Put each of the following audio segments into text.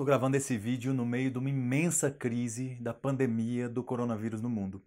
Estou gravando esse vídeo no meio de uma imensa crise da pandemia do coronavírus no mundo.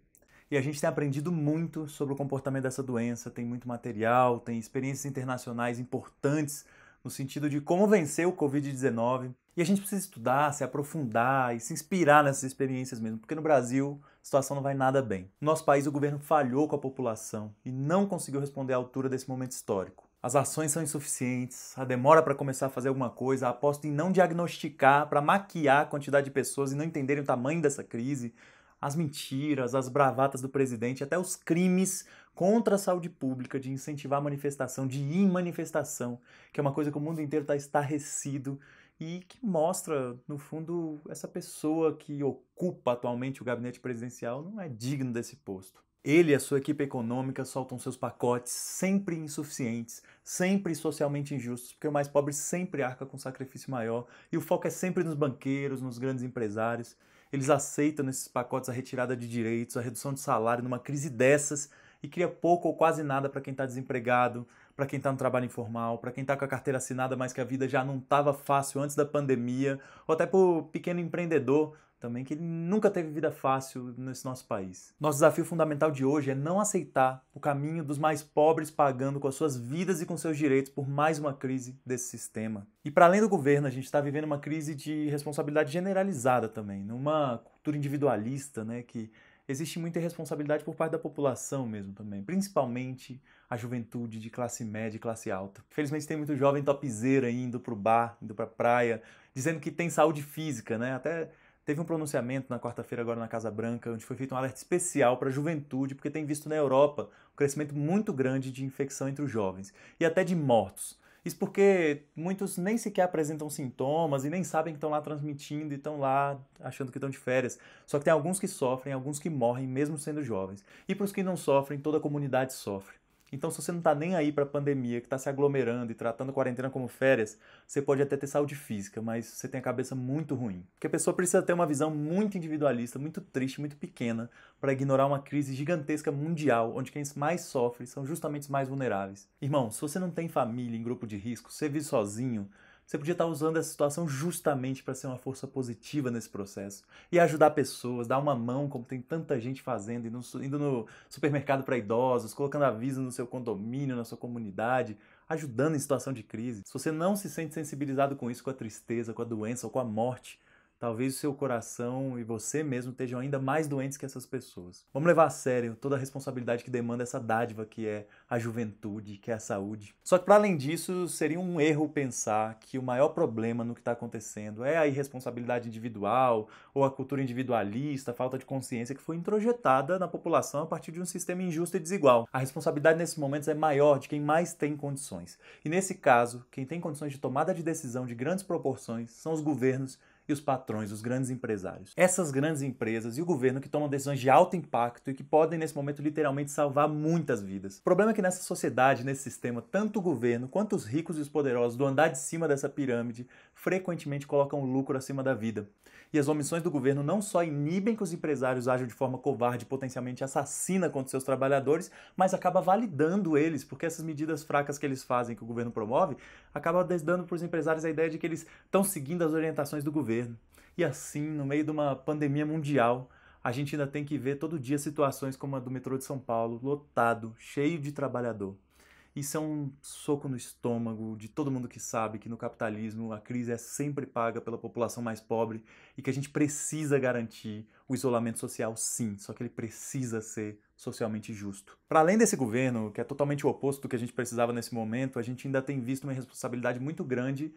E a gente tem aprendido muito sobre o comportamento dessa doença, tem muito material, tem experiências internacionais importantes no sentido de como vencer o Covid-19. E a gente precisa estudar, se aprofundar e se inspirar nessas experiências mesmo, porque no Brasil a situação não vai nada bem. No nosso país, o governo falhou com a população e não conseguiu responder à altura desse momento histórico. As ações são insuficientes, a demora para começar a fazer alguma coisa, a aposta em não diagnosticar para maquiar a quantidade de pessoas e não entenderem o tamanho dessa crise, as mentiras, as bravatas do presidente, até os crimes contra a saúde pública, de incentivar a manifestação, de ir em manifestação, que é uma coisa que o mundo inteiro está estarrecido e que mostra, no fundo, essa pessoa que ocupa atualmente o gabinete presidencial não é digno desse posto. Ele e a sua equipe econômica soltam seus pacotes sempre insuficientes, sempre socialmente injustos, porque o mais pobre sempre arca com sacrifício maior e o foco é sempre nos banqueiros, nos grandes empresários. Eles aceitam nesses pacotes a retirada de direitos, a redução de salário numa crise dessas e cria pouco ou quase nada para quem está desempregado, para quem está no trabalho informal, para quem está com a carteira assinada, mas que a vida já não estava fácil antes da pandemia, ou até para o pequeno empreendedor também, que ele nunca teve vida fácil nesse nosso país. Nosso desafio fundamental de hoje é não aceitar o caminho dos mais pobres pagando com as suas vidas e com seus direitos por mais uma crise desse sistema. E para além do governo, a gente está vivendo uma crise de responsabilidade generalizada também, numa cultura individualista, né, que existe muita irresponsabilidade por parte da população mesmo também, principalmente a juventude de classe média e classe alta. Felizmente tem muito jovem topzeira indo pro bar, indo pra praia, dizendo que tem saúde física, né? Até Teve um pronunciamento na quarta-feira agora na Casa Branca, onde foi feito um alerta especial para a juventude, porque tem visto na Europa um crescimento muito grande de infecção entre os jovens e até de mortos. Isso porque muitos nem sequer apresentam sintomas e nem sabem que estão lá transmitindo e estão lá achando que estão de férias. Só que tem alguns que sofrem, alguns que morrem, mesmo sendo jovens. E para os que não sofrem, toda a comunidade sofre. Então, se você não está nem aí para a pandemia, que está se aglomerando e tratando a quarentena como férias, você pode até ter saúde física, mas você tem a cabeça muito ruim. Porque a pessoa precisa ter uma visão muito individualista, muito triste, muito pequena, para ignorar uma crise gigantesca mundial, onde quem mais sofre são justamente os mais vulneráveis. Irmão, se você não tem família em grupo de risco, você vive sozinho, você podia estar tá usando essa situação justamente para ser uma força positiva nesse processo e ajudar pessoas, dar uma mão, como tem tanta gente fazendo, indo no, supermercado para idosos, colocando aviso no seu condomínio, na sua comunidade, ajudando em situação de crise. Se você não se sente sensibilizado com isso, com a tristeza, com a doença ou com a morte, talvez o seu coração e você mesmo estejam ainda mais doentes que essas pessoas. Vamos levar a sério toda a responsabilidade que demanda essa dádiva que é a juventude, que é a saúde. Só que para além disso, seria um erro pensar que o maior problema no que está acontecendo é a irresponsabilidade individual ou a cultura individualista, a falta de consciência que foi introjetada na população a partir de um sistema injusto e desigual. A responsabilidade nesses momentos é maior de quem mais tem condições. E nesse caso, quem tem condições de tomada de decisão de grandes proporções são os governos e os patrões, os grandes empresários. Essas grandes empresas e o governo que tomam decisões de alto impacto e que podem, nesse momento, literalmente salvar muitas vidas. O problema é que nessa sociedade, nesse sistema, tanto o governo quanto os ricos e os poderosos do andar de cima dessa pirâmide frequentemente colocam o lucro acima da vida. E as omissões do governo não só inibem que os empresários ajam de forma covarde e potencialmente assassina contra seus trabalhadores, mas acaba validando eles, porque essas medidas fracas que eles fazem, que o governo promove, acaba dando para os empresários a ideia de que eles estão seguindo as orientações do governo governo. E assim, no meio de uma pandemia mundial, a gente ainda tem que ver todo dia situações como a do metrô de São Paulo, lotado, cheio de trabalhador. Isso é um soco no estômago de todo mundo que sabe que no capitalismo a crise é sempre paga pela população mais pobre e que a gente precisa garantir o isolamento social, sim, só que ele precisa ser socialmente justo. Para além desse governo, que é totalmente o oposto do que a gente precisava nesse momento, a gente ainda tem visto uma responsabilidade muito grande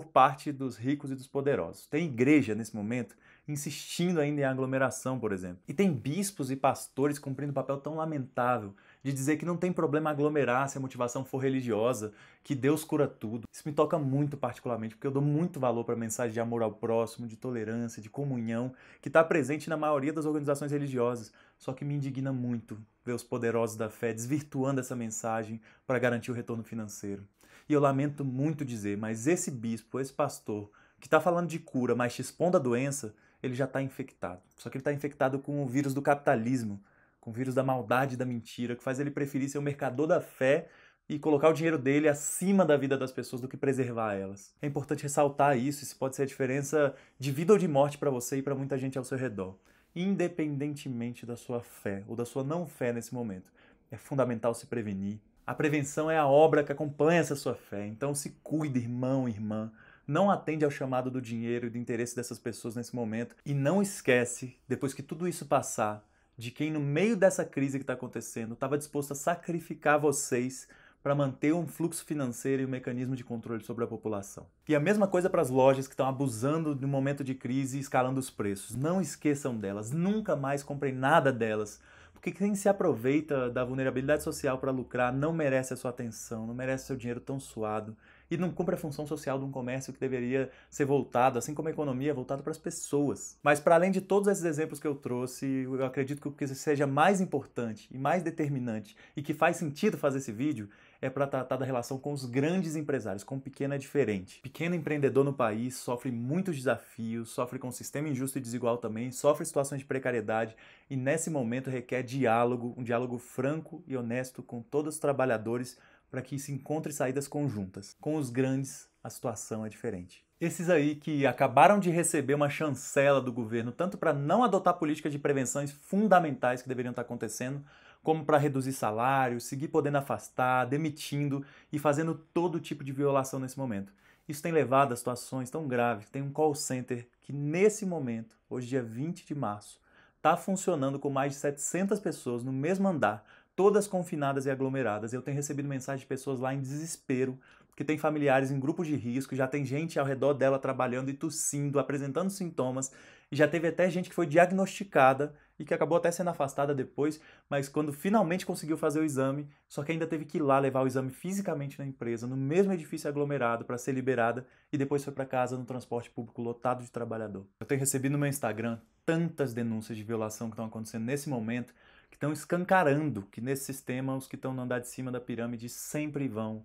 por parte dos ricos e dos poderosos. Tem igreja nesse momento insistindo ainda em aglomeração, por exemplo. E tem bispos e pastores cumprindo um papel tão lamentável de dizer que não tem problema aglomerar se a motivação for religiosa, que Deus cura tudo. Isso me toca muito particularmente, porque eu dou muito valor para a mensagem de amor ao próximo, de tolerância, de comunhão, que está presente na maioria das organizações religiosas. Só que me indigna muito ver os poderosos da fé desvirtuando essa mensagem para garantir o retorno financeiro. E eu lamento muito dizer, mas esse bispo, esse pastor, que está falando de cura, mas te expondo a doença, ele já está infectado. Só que ele está infectado com o vírus do capitalismo, com o vírus da maldade, da mentira, que faz ele preferir ser o mercador da fé e colocar o dinheiro dele acima da vida das pessoas do que preservar elas. É importante ressaltar isso, isso pode ser a diferença de vida ou de morte para você e para muita gente ao seu redor, independentemente da sua fé ou da sua não fé nesse momento. É fundamental se prevenir. A prevenção é a obra que acompanha essa sua fé, então se cuide, irmão, irmã não atende ao chamado do dinheiro e do interesse dessas pessoas nesse momento. E não esquece, depois que tudo isso passar, de quem no meio dessa crise que está acontecendo estava disposto a sacrificar vocês para manter um fluxo financeiro e um mecanismo de controle sobre a população. E a mesma coisa para as lojas que estão abusando no momento de crise e escalando os preços. Não esqueçam delas, nunca mais comprem nada delas, porque quem se aproveita da vulnerabilidade social para lucrar não merece a sua atenção, não merece seu dinheiro tão suado e não cumpre a função social de um comércio que deveria ser voltado, assim como a economia, voltado para as pessoas. Mas para além de todos esses exemplos que eu trouxe, eu acredito que o que seja mais importante e mais determinante e que faz sentido fazer esse vídeo é para tratar da relação com os grandes empresários, com o pequeno é diferente. Pequeno empreendedor no país sofre muitos desafios, sofre com um sistema injusto e desigual também, sofre situações de precariedade e nesse momento requer diálogo, um diálogo franco e honesto com todos os trabalhadores para que se encontre saídas conjuntas. Com os grandes, a situação é diferente. Esses aí que acabaram de receber uma chancela do governo, tanto para não adotar políticas de prevenções fundamentais que deveriam estar tá acontecendo, como para reduzir salários, seguir podendo afastar, demitindo e fazendo todo tipo de violação nesse momento. Isso tem levado a situações tão graves. Tem um call center que, nesse momento, hoje, dia 20 de março, está funcionando com mais de 700 pessoas no mesmo andar, todas confinadas e aglomeradas. Eu tenho recebido mensagens de pessoas lá em desespero, que tem familiares em grupos de risco, já tem gente ao redor dela trabalhando e tossindo, apresentando sintomas, e já teve até gente que foi diagnosticada e que acabou até sendo afastada depois, mas quando finalmente conseguiu fazer o exame, só que ainda teve que ir lá levar o exame fisicamente na empresa, no mesmo edifício aglomerado para ser liberada e depois foi para casa no transporte público lotado de trabalhador. Eu tenho recebido no meu Instagram tantas denúncias de violação que estão acontecendo nesse momento, que estão escancarando que nesse sistema os que estão no andar de cima da pirâmide sempre vão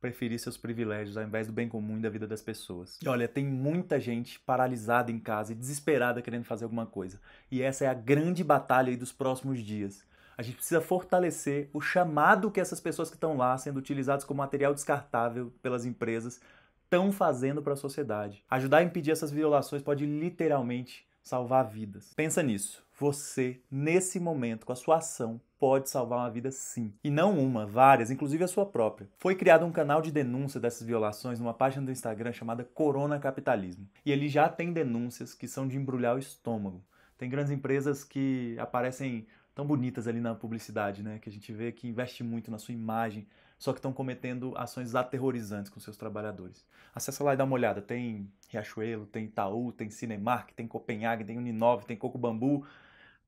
preferir seus privilégios ao invés do bem comum e da vida das pessoas. E olha, tem muita gente paralisada em casa e desesperada querendo fazer alguma coisa. E essa é a grande batalha dos próximos dias. A gente precisa fortalecer o chamado que essas pessoas que estão lá, sendo utilizadas como material descartável pelas empresas, estão fazendo para a sociedade. Ajudar a impedir essas violações pode literalmente salvar vidas. Pensa nisso. Você, nesse momento, com a sua ação, pode salvar uma vida sim. E não uma, várias, inclusive a sua própria. Foi criado um canal de denúncia dessas violações numa página do Instagram chamada Corona Capitalismo. E ele já tem denúncias que são de embrulhar o estômago. Tem grandes empresas que aparecem tão bonitas ali na publicidade, né? Que a gente vê que investe muito na sua imagem, só que estão cometendo ações aterrorizantes com seus trabalhadores. Acessa lá e dá uma olhada. Tem Riachuelo, tem Itaú, tem Cinemark, tem Copenhague, tem Uninove, tem Coco Bambu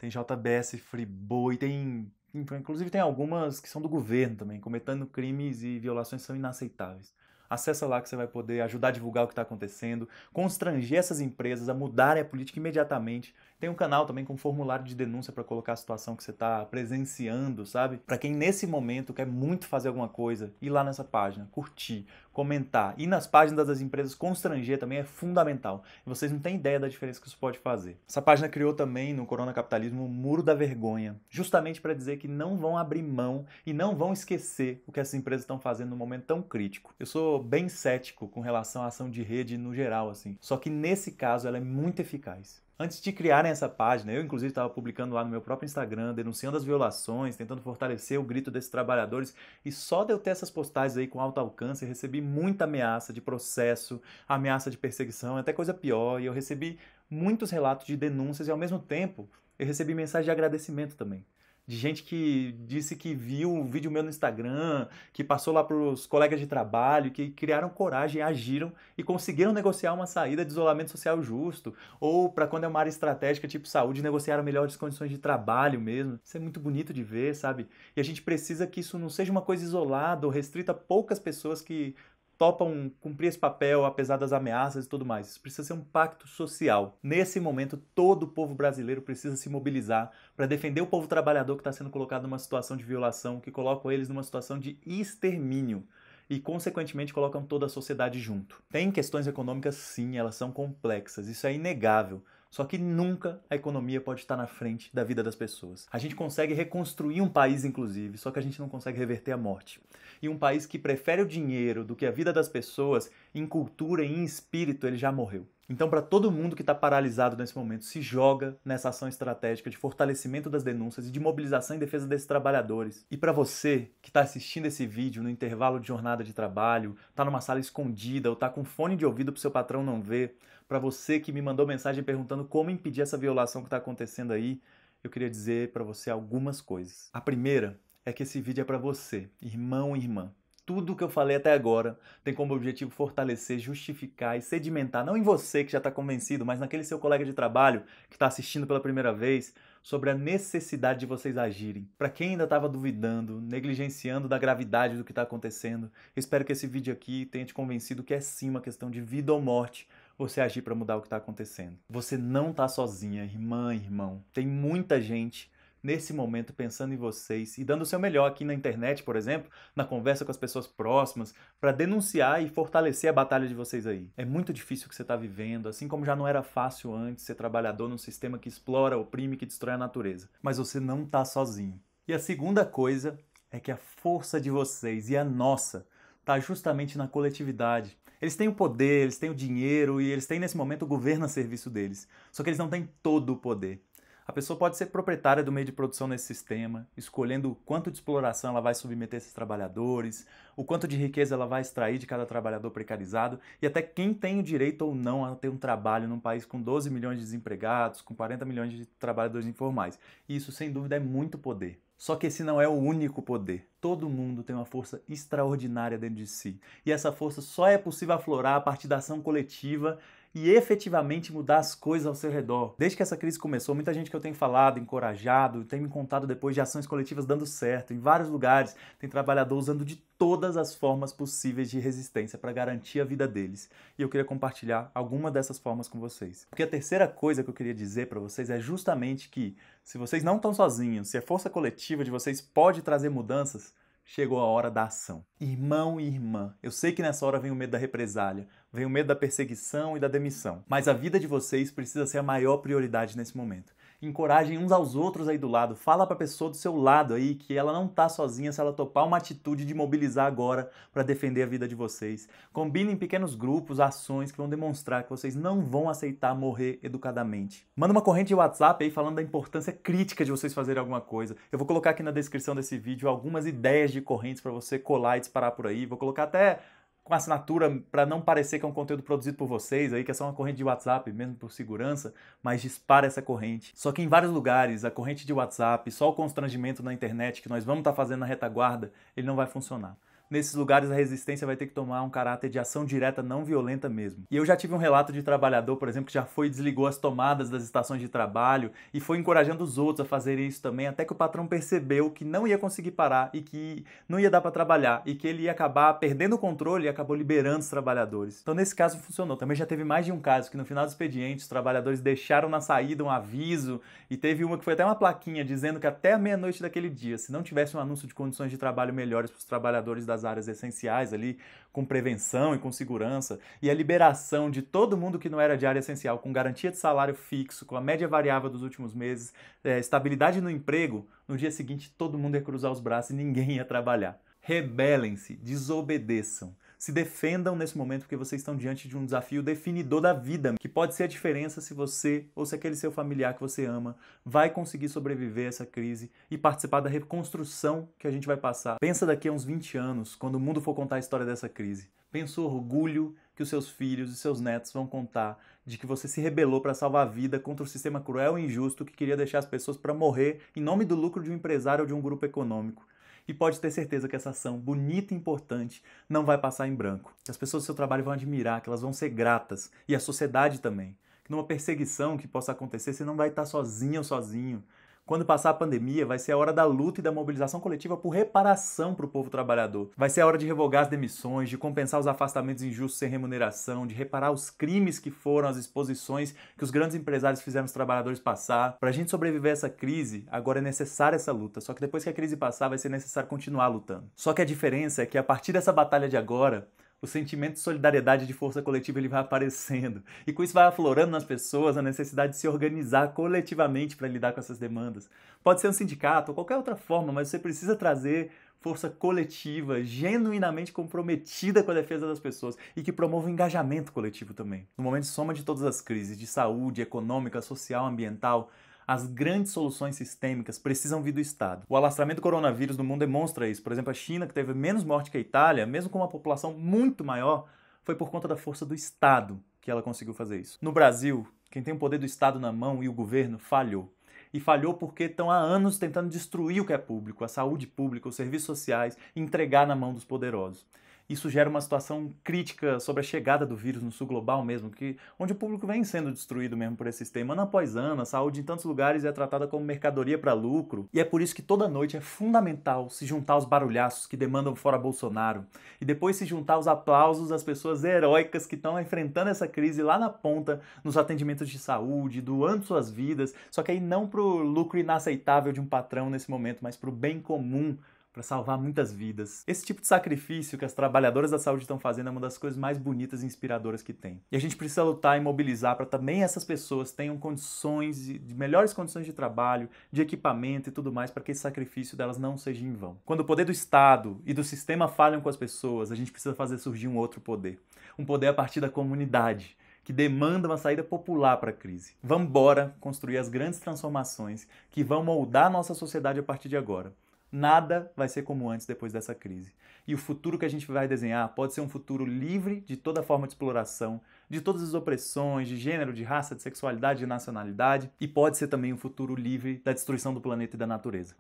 tem JBS Friboi, tem. Inclusive tem algumas que são do governo também, cometendo crimes e violações são inaceitáveis. Acesse lá que você vai poder ajudar a divulgar o que está acontecendo, constranger essas empresas a mudarem a política imediatamente tem um canal também com formulário de denúncia para colocar a situação que você está presenciando, sabe? Para quem nesse momento quer muito fazer alguma coisa, ir lá nessa página, curtir, comentar e nas páginas das empresas constranger também é fundamental. vocês não têm ideia da diferença que isso pode fazer. Essa página criou também no Corona Capitalismo o Muro da Vergonha, justamente para dizer que não vão abrir mão e não vão esquecer o que essas empresas estão fazendo num momento tão crítico. Eu sou bem cético com relação à ação de rede no geral assim, só que nesse caso ela é muito eficaz. Antes de criarem essa página, eu inclusive estava publicando lá no meu próprio Instagram, denunciando as violações, tentando fortalecer o grito desses trabalhadores, e só de eu ter essas postagens aí com alto alcance, recebi muita ameaça de processo, ameaça de perseguição, até coisa pior, e eu recebi muitos relatos de denúncias e ao mesmo tempo eu recebi mensagem de agradecimento também de gente que disse que viu um vídeo meu no Instagram, que passou lá para os colegas de trabalho, que criaram coragem, agiram e conseguiram negociar uma saída de isolamento social justo, ou para quando é uma área estratégica tipo saúde, negociaram melhores condições de trabalho mesmo. Isso é muito bonito de ver, sabe? E a gente precisa que isso não seja uma coisa isolada ou restrita a poucas pessoas que topam cumprir esse papel apesar das ameaças e tudo mais. Isso precisa ser um pacto social. Nesse momento, todo o povo brasileiro precisa se mobilizar para defender o povo trabalhador que está sendo colocado numa situação de violação, que colocam eles numa situação de extermínio e, consequentemente, colocam toda a sociedade junto. Tem questões econômicas, sim, elas são complexas, isso é inegável. Só que nunca a economia pode estar na frente da vida das pessoas. A gente consegue reconstruir um país, inclusive, só que a gente não consegue reverter a morte. E um país que prefere o dinheiro do que a vida das pessoas, em cultura e em espírito, ele já morreu. Então, para todo mundo que está paralisado nesse momento, se joga nessa ação estratégica de fortalecimento das denúncias e de mobilização em defesa desses trabalhadores. E para você que está assistindo esse vídeo no intervalo de jornada de trabalho, está numa sala escondida ou está com fone de ouvido para o seu patrão não ver, para você que me mandou mensagem perguntando como impedir essa violação que está acontecendo aí, eu queria dizer para você algumas coisas. A primeira é que esse vídeo é para você, irmão e irmã. Tudo que eu falei até agora tem como objetivo fortalecer, justificar e sedimentar, não em você que já está convencido, mas naquele seu colega de trabalho que está assistindo pela primeira vez, sobre a necessidade de vocês agirem. Para quem ainda estava duvidando, negligenciando da gravidade do que está acontecendo, espero que esse vídeo aqui tenha te convencido que é sim uma questão de vida ou morte você agir para mudar o que está acontecendo. Você não está sozinha, irmã, irmão. Tem muita gente nesse momento pensando em vocês e dando o seu melhor aqui na internet, por exemplo, na conversa com as pessoas próximas, para denunciar e fortalecer a batalha de vocês aí. É muito difícil o que você está vivendo, assim como já não era fácil antes ser trabalhador num sistema que explora, oprime, que destrói a natureza. Mas você não está sozinho. E a segunda coisa é que a força de vocês e a nossa está justamente na coletividade. Eles têm o poder, eles têm o dinheiro e eles têm nesse momento o governo a serviço deles. Só que eles não têm todo o poder. A pessoa pode ser proprietária do meio de produção nesse sistema, escolhendo quanto de exploração ela vai submeter esses trabalhadores, o quanto de riqueza ela vai extrair de cada trabalhador precarizado e até quem tem o direito ou não a ter um trabalho num país com 12 milhões de desempregados, com 40 milhões de trabalhadores informais. E isso, sem dúvida, é muito poder. Só que esse não é o único poder. Todo mundo tem uma força extraordinária dentro de si. E essa força só é possível aflorar a partir da ação coletiva e efetivamente mudar as coisas ao seu redor. Desde que essa crise começou, muita gente que eu tenho falado, encorajado, tem me contado depois de ações coletivas dando certo em vários lugares, tem trabalhador usando de todas as formas possíveis de resistência para garantir a vida deles. E eu queria compartilhar alguma dessas formas com vocês. Porque a terceira coisa que eu queria dizer para vocês é justamente que se vocês não estão sozinhos, se a é força coletiva de vocês pode trazer mudanças, chegou a hora da ação. Irmão e irmã, eu sei que nessa hora vem o medo da represália, vem o medo da perseguição e da demissão, mas a vida de vocês precisa ser a maior prioridade nesse momento encorajem uns aos outros aí do lado. Fala para a pessoa do seu lado aí que ela não tá sozinha se ela topar uma atitude de mobilizar agora para defender a vida de vocês. Combinem pequenos grupos, ações que vão demonstrar que vocês não vão aceitar morrer educadamente. Manda uma corrente de WhatsApp aí falando da importância crítica de vocês fazerem alguma coisa. Eu vou colocar aqui na descrição desse vídeo algumas ideias de correntes para você colar e disparar por aí. Vou colocar até com assinatura para não parecer que é um conteúdo produzido por vocês aí, que é só uma corrente de WhatsApp, mesmo por segurança, mas dispara essa corrente. Só que em vários lugares, a corrente de WhatsApp, só o constrangimento na internet que nós vamos estar tá fazendo na retaguarda, ele não vai funcionar nesses lugares a resistência vai ter que tomar um caráter de ação direta não violenta mesmo. E eu já tive um relato de trabalhador, por exemplo, que já foi e desligou as tomadas das estações de trabalho e foi encorajando os outros a fazerem isso também, até que o patrão percebeu que não ia conseguir parar e que não ia dar para trabalhar e que ele ia acabar perdendo o controle e acabou liberando os trabalhadores. Então nesse caso funcionou. Também já teve mais de um caso que no final do expediente os trabalhadores deixaram na saída um aviso e teve uma que foi até uma plaquinha dizendo que até meia-noite daquele dia, se não tivesse um anúncio de condições de trabalho melhores para os trabalhadores das áreas essenciais ali, com prevenção e com segurança, e a liberação de todo mundo que não era de área essencial, com garantia de salário fixo, com a média variável dos últimos meses, é, estabilidade no emprego, no dia seguinte todo mundo ia cruzar os braços e ninguém ia trabalhar. Rebelem-se, desobedeçam se defendam nesse momento, porque vocês estão diante de um desafio definidor da vida, que pode ser a diferença se você ou se aquele seu familiar que você ama vai conseguir sobreviver a essa crise e participar da reconstrução que a gente vai passar. Pensa daqui a uns 20 anos, quando o mundo for contar a história dessa crise. Pensa o orgulho que os seus filhos e seus netos vão contar de que você se rebelou para salvar a vida contra o um sistema cruel e injusto que queria deixar as pessoas para morrer em nome do lucro de um empresário ou de um grupo econômico. E pode ter certeza que essa ação bonita e importante não vai passar em branco. Que as pessoas do seu trabalho vão admirar, que elas vão ser gratas. E a sociedade também. Que numa perseguição que possa acontecer, você não vai estar sozinha ou sozinho. Quando passar a pandemia, vai ser a hora da luta e da mobilização coletiva por reparação para o povo trabalhador. Vai ser a hora de revogar as demissões, de compensar os afastamentos injustos sem remuneração, de reparar os crimes que foram as exposições que os grandes empresários fizeram os trabalhadores passar. Para a gente sobreviver a essa crise, agora é necessária essa luta. Só que depois que a crise passar, vai ser necessário continuar lutando. Só que a diferença é que a partir dessa batalha de agora, o sentimento de solidariedade de força coletiva ele vai aparecendo. E com isso vai aflorando nas pessoas a necessidade de se organizar coletivamente para lidar com essas demandas. Pode ser um sindicato ou qualquer outra forma, mas você precisa trazer força coletiva, genuinamente comprometida com a defesa das pessoas e que promova o engajamento coletivo também. No momento de soma de todas as crises, de saúde, econômica, social, ambiental, as grandes soluções sistêmicas precisam vir do Estado. O alastramento do coronavírus no mundo demonstra isso. Por exemplo, a China, que teve menos morte que a Itália, mesmo com uma população muito maior, foi por conta da força do Estado que ela conseguiu fazer isso. No Brasil, quem tem o poder do Estado na mão e o governo falhou. E falhou porque estão há anos tentando destruir o que é público, a saúde pública, os serviços sociais, entregar na mão dos poderosos isso gera uma situação crítica sobre a chegada do vírus no sul global mesmo, que, onde o público vem sendo destruído mesmo por esse sistema. Ano após ano, a saúde em tantos lugares é tratada como mercadoria para lucro, e é por isso que toda noite é fundamental se juntar aos barulhaços que demandam fora Bolsonaro, e depois se juntar aos aplausos das pessoas heróicas que estão enfrentando essa crise lá na ponta, nos atendimentos de saúde, doando suas vidas, só que aí não pro lucro inaceitável de um patrão nesse momento, mas pro bem comum para salvar muitas vidas. Esse tipo de sacrifício que as trabalhadoras da saúde estão fazendo é uma das coisas mais bonitas e inspiradoras que tem. E a gente precisa lutar e mobilizar para também essas pessoas tenham condições de melhores condições de trabalho, de equipamento e tudo mais para que esse sacrifício delas não seja em vão. Quando o poder do Estado e do sistema falham com as pessoas, a gente precisa fazer surgir um outro poder, um poder a partir da comunidade que demanda uma saída popular para a crise. Vamos embora construir as grandes transformações que vão moldar a nossa sociedade a partir de agora. Nada vai ser como antes depois dessa crise. E o futuro que a gente vai desenhar pode ser um futuro livre de toda forma de exploração, de todas as opressões, de gênero, de raça, de sexualidade, de nacionalidade, e pode ser também um futuro livre da destruição do planeta e da natureza.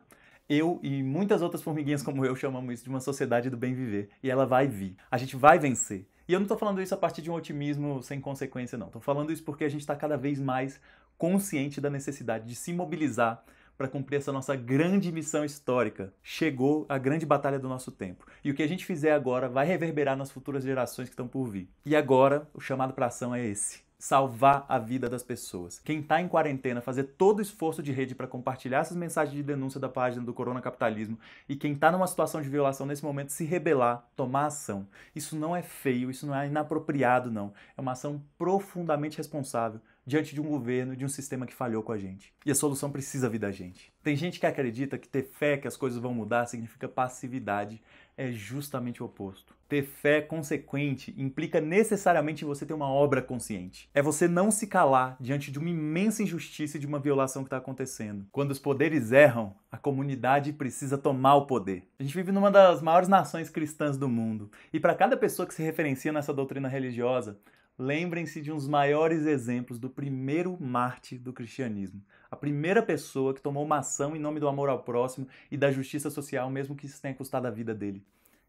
Eu e muitas outras formiguinhas como eu chamamos isso de uma sociedade do bem viver, e ela vai vir. A gente vai vencer. E eu não estou falando isso a partir de um otimismo sem consequência, não. Estou falando isso porque a gente está cada vez mais consciente da necessidade de se mobilizar para cumprir essa nossa grande missão histórica. Chegou a grande batalha do nosso tempo. E o que a gente fizer agora vai reverberar nas futuras gerações que estão por vir. E agora, o chamado para ação é esse salvar a vida das pessoas. Quem está em quarentena, fazer todo o esforço de rede para compartilhar essas mensagens de denúncia da página do Corona Capitalismo e quem está numa situação de violação nesse momento se rebelar, tomar ação. Isso não é feio, isso não é inapropriado, não. É uma ação profundamente responsável diante de um governo, de um sistema que falhou com a gente. E a solução precisa vir da gente. Tem gente que acredita que ter fé que as coisas vão mudar significa passividade. É justamente o oposto. Ter fé consequente implica necessariamente você ter uma obra consciente. É você não se calar diante de uma imensa injustiça e de uma violação que está acontecendo. Quando os poderes erram, a comunidade precisa tomar o poder. A gente vive numa das maiores nações cristãs do mundo. E para cada pessoa que se referencia nessa doutrina religiosa, Lembrem-se de uns maiores exemplos do primeiro mártir do cristianismo. A primeira pessoa que tomou uma ação em nome do amor ao próximo e da justiça social, mesmo que isso tenha custado a vida dele.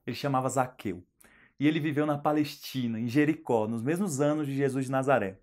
Ele chamava Zaqueu. E ele viveu na Palestina, em Jericó, nos mesmos anos de Jesus de Nazaré.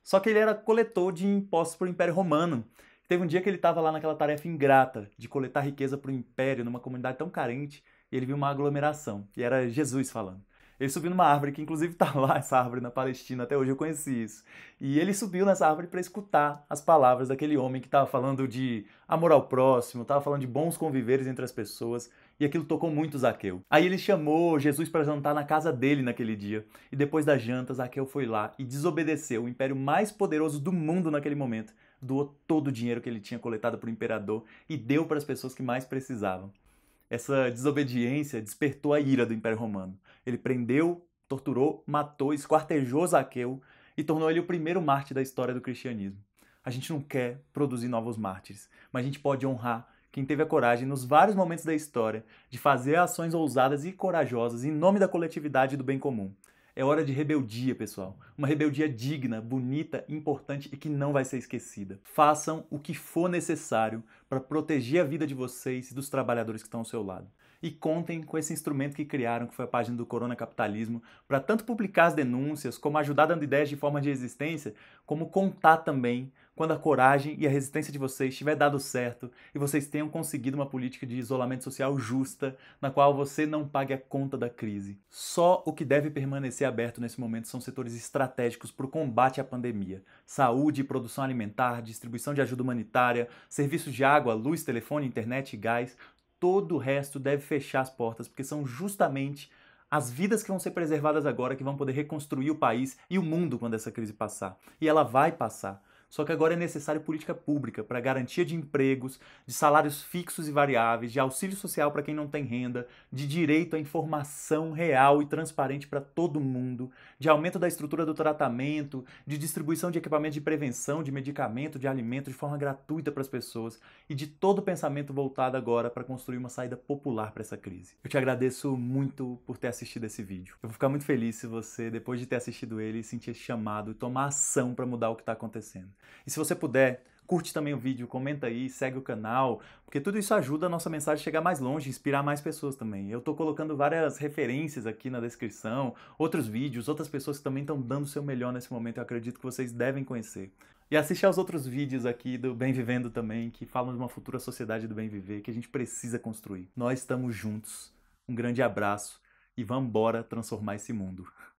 Só que ele era coletor de impostos para o Império Romano. Teve um dia que ele estava lá naquela tarefa ingrata de coletar riqueza para o Império, numa comunidade tão carente, e ele viu uma aglomeração. E era Jesus falando. Ele subiu numa árvore, que inclusive está lá essa árvore na Palestina, até hoje eu conheci isso. E ele subiu nessa árvore para escutar as palavras daquele homem que estava falando de amor ao próximo, estava falando de bons conviveres entre as pessoas. E aquilo tocou muito Zaqueu. Aí ele chamou Jesus para jantar na casa dele naquele dia. E depois da janta, Zaqueu foi lá e desobedeceu o império mais poderoso do mundo naquele momento. Doou todo o dinheiro que ele tinha coletado para o imperador e deu para as pessoas que mais precisavam. Essa desobediência despertou a ira do Império Romano. Ele prendeu, torturou, matou, esquartejou Zaqueu e tornou ele o primeiro mártir da história do cristianismo. A gente não quer produzir novos mártires, mas a gente pode honrar quem teve a coragem, nos vários momentos da história, de fazer ações ousadas e corajosas em nome da coletividade e do bem comum. É hora de rebeldia, pessoal. Uma rebeldia digna, bonita, importante e que não vai ser esquecida. Façam o que for necessário para proteger a vida de vocês e dos trabalhadores que estão ao seu lado. E contem com esse instrumento que criaram, que foi a página do Corona Capitalismo, para tanto publicar as denúncias, como ajudar dando ideias de forma de resistência, como contar também quando a coragem e a resistência de vocês tiver dado certo e vocês tenham conseguido uma política de isolamento social justa, na qual você não pague a conta da crise. Só o que deve permanecer aberto nesse momento são setores estratégicos para o combate à pandemia: saúde, produção alimentar, distribuição de ajuda humanitária, serviços de água, luz, telefone, internet e gás. Todo o resto deve fechar as portas, porque são justamente as vidas que vão ser preservadas agora que vão poder reconstruir o país e o mundo quando essa crise passar. E ela vai passar. Só que agora é necessário política pública para garantia de empregos, de salários fixos e variáveis, de auxílio social para quem não tem renda, de direito à informação real e transparente para todo mundo, de aumento da estrutura do tratamento, de distribuição de equipamento de prevenção, de medicamento, de alimento de forma gratuita para as pessoas e de todo pensamento voltado agora para construir uma saída popular para essa crise. Eu te agradeço muito por ter assistido esse vídeo. Eu vou ficar muito feliz se você, depois de ter assistido ele, sentir chamado e tomar ação para mudar o que está acontecendo. E se você puder, curte também o vídeo, comenta aí, segue o canal, porque tudo isso ajuda a nossa mensagem a chegar mais longe, inspirar mais pessoas também. Eu estou colocando várias referências aqui na descrição, outros vídeos, outras pessoas que também estão dando o seu melhor nesse momento, eu acredito que vocês devem conhecer. E assiste aos outros vídeos aqui do Bem Vivendo também, que falam de uma futura sociedade do bem viver que a gente precisa construir. Nós estamos juntos. Um grande abraço e vamos embora transformar esse mundo.